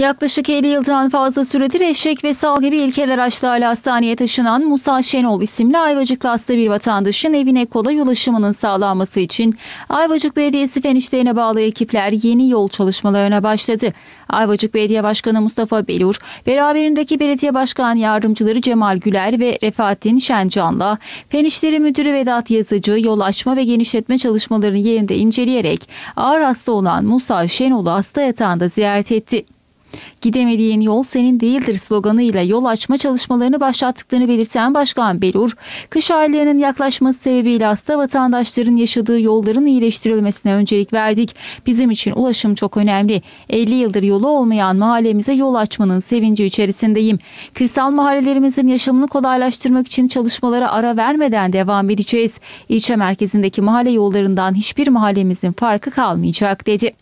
Yaklaşık 50 yıldan fazla süredir eşek ve sal gibi ilkel araçlarla hastaneye taşınan Musa Şenol isimli Ayvacık hasta bir vatandaşın evine kolay ulaşımının sağlanması için Ayvacık Belediyesi fen işlerine bağlı ekipler yeni yol çalışmalarına başladı. Ayvacık Belediye Başkanı Mustafa Belur, beraberindeki belediye başkan yardımcıları Cemal Güler ve Refahattin Şencan'la Fen İşleri Müdürü Vedat Yazıcı yol açma ve genişletme çalışmalarını yerinde inceleyerek ağır hasta olan Musa Şenol'u hasta yatağında ziyaret etti. Gidemediğin yol senin değildir sloganıyla yol açma çalışmalarını başlattıklarını belirten Başkan Belur, kış aylarının yaklaşması sebebiyle hasta vatandaşların yaşadığı yolların iyileştirilmesine öncelik verdik. Bizim için ulaşım çok önemli. 50 yıldır yolu olmayan mahallemize yol açmanın sevinci içerisindeyim. Kırsal mahallelerimizin yaşamını kolaylaştırmak için çalışmalara ara vermeden devam edeceğiz. İlçe merkezindeki mahalle yollarından hiçbir mahallemizin farkı kalmayacak dedi.